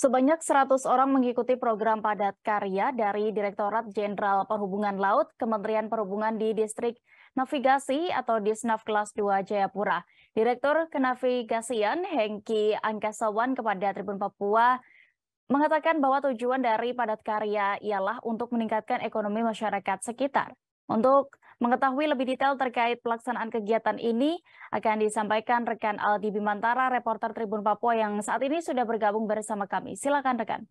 Sebanyak 100 orang mengikuti program padat karya dari Direktorat Jenderal Perhubungan Laut Kementerian Perhubungan di Distrik Navigasi atau Disnav Kelas 2 Jayapura. Direktur Kenavigasian Hengki Angkasawan kepada Tribun Papua mengatakan bahwa tujuan dari padat karya ialah untuk meningkatkan ekonomi masyarakat sekitar. Untuk mengetahui lebih detail terkait pelaksanaan kegiatan ini akan disampaikan rekan Aldi Bimantara, reporter Tribun Papua yang saat ini sudah bergabung bersama kami. Silakan rekan.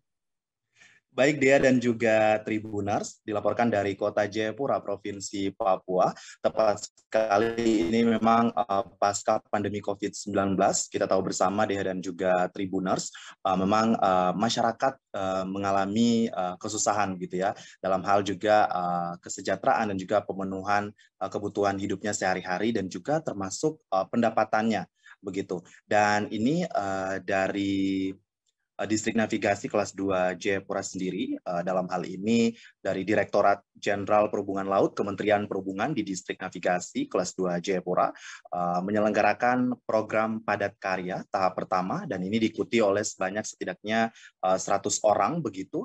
Baik Dea dan juga Tribuners dilaporkan dari kota Jayapura, Provinsi Papua. Tepat sekali ini memang uh, pasca pandemi COVID-19, kita tahu bersama Dea dan juga Tribuners, uh, memang uh, masyarakat uh, mengalami uh, kesusahan gitu ya, dalam hal juga uh, kesejahteraan dan juga pemenuhan uh, kebutuhan hidupnya sehari-hari dan juga termasuk uh, pendapatannya begitu. Dan ini uh, dari Eh, distrik navigasi kelas 2 Jayapura sendiri eh, dalam hal ini dari Direktorat Jenderal Perhubungan Laut Kementerian Perhubungan di distrik navigasi kelas 2 Jayapura eh, menyelenggarakan program padat karya tahap pertama dan ini diikuti oleh sebanyak setidaknya 100 orang begitu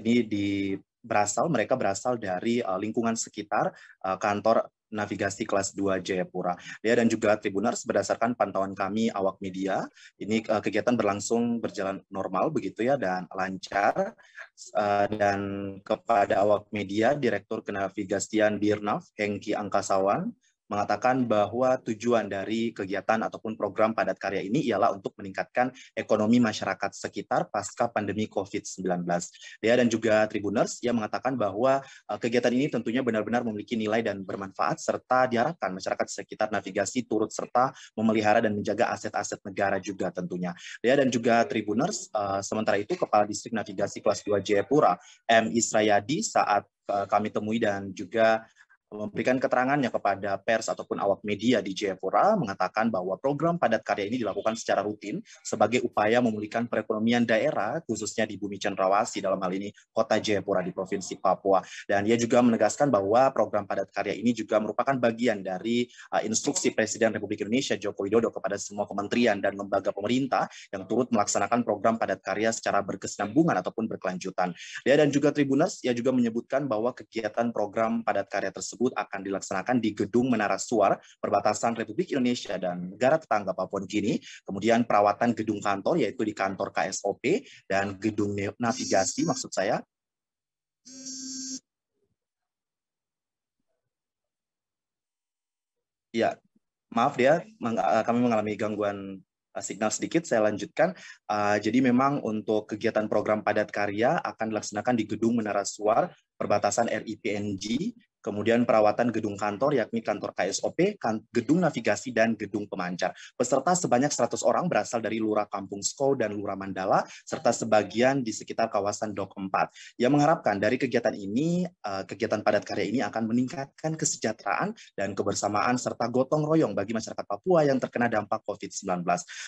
ini di berasal mereka berasal dari lingkungan sekitar kantor navigasi kelas 2 Jayapura. ya dan juga Tribuners berdasarkan pantauan kami awak media, ini eh, kegiatan berlangsung berjalan normal begitu ya dan lancar. Eh, dan kepada awak media, Direktur Kenavigasian Birnaf, Hengki Angkasawan, mengatakan bahwa tujuan dari kegiatan ataupun program padat karya ini ialah untuk meningkatkan ekonomi masyarakat sekitar pasca pandemi COVID-19. dia ya, dan juga Tribuners yang mengatakan bahwa eh, kegiatan ini tentunya benar-benar memiliki nilai dan bermanfaat serta diharapkan masyarakat sekitar navigasi turut serta memelihara dan menjaga aset-aset negara juga tentunya. dia ya, dan juga Tribuners, eh, sementara itu Kepala Distrik Navigasi Kelas 2 Jayapura M. Israyadi saat eh, kami temui dan juga memberikan keterangannya kepada pers ataupun awak media di Jayapura mengatakan bahwa program padat karya ini dilakukan secara rutin sebagai upaya memulihkan perekonomian daerah khususnya di bumi cenderawasih dalam hal ini kota Jayapura di provinsi Papua dan ia juga menegaskan bahwa program padat karya ini juga merupakan bagian dari uh, instruksi Presiden Republik Indonesia Joko Widodo kepada semua kementerian dan lembaga pemerintah yang turut melaksanakan program padat karya secara berkesinambungan ataupun berkelanjutan. Dia dan juga Tribunas ia juga menyebutkan bahwa kegiatan program padat karya tersebut tersebut akan dilaksanakan di Gedung Menara Suar, perbatasan Republik Indonesia dan negara tetangga Papua Gini. Kemudian perawatan gedung kantor, yaitu di kantor KSOP dan gedung navigasi maksud saya. Ya, maaf ya, eh, kami mengalami gangguan eh, signal sedikit, saya lanjutkan. Eh, jadi memang untuk kegiatan program padat karya akan dilaksanakan di Gedung Menara Suar, perbatasan RIPNG, kemudian perawatan gedung kantor yakni kantor KSOP, kan, gedung navigasi dan gedung pemancar. Peserta sebanyak 100 orang berasal dari Lurah Kampung Sko dan Lurah Mandala serta sebagian di sekitar kawasan Dok 4. Yang mengharapkan dari kegiatan ini, eh, kegiatan padat karya ini akan meningkatkan kesejahteraan dan kebersamaan serta gotong royong bagi masyarakat Papua yang terkena dampak COVID-19.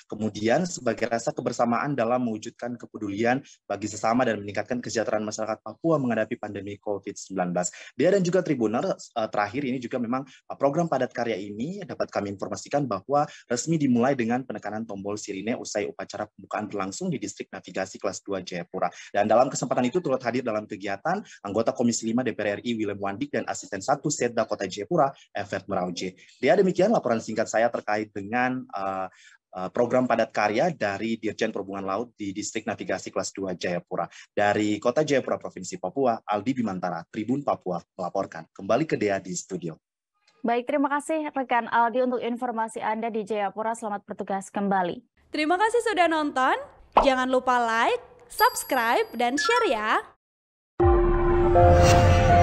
Kemudian sebagai rasa kebersamaan dalam mewujudkan kepedulian bagi sesama dan meningkatkan kesejahteraan masyarakat Papua menghadapi pandemi COVID-19. Dia dan juga Tribun Tribunar eh, terakhir ini juga memang eh, program padat karya ini dapat kami informasikan bahwa resmi dimulai dengan penekanan tombol sirine usai upacara pembukaan berlangsung di Distrik Navigasi kelas 2 Jayapura. Dan dalam kesempatan itu turut hadir dalam kegiatan anggota Komisi 5 DPR RI Willem Wandik dan asisten 1 Setda Kota Jayapura Evert Merauje. Dia demikian laporan singkat saya terkait dengan uh, Eh, program padat karya dari Dirjen Perhubungan Laut di Distrik Navigasi Kelas 2 Jayapura. Dari Kota Jayapura, Provinsi Papua, Aldi Bimantara, Tribun Papua melaporkan. Kembali ke Dea di studio. Baik, terima kasih rekan Aldi untuk informasi Anda di Jayapura. Selamat bertugas kembali. Terima kasih sudah nonton. Jangan lupa like, subscribe, dan share ya.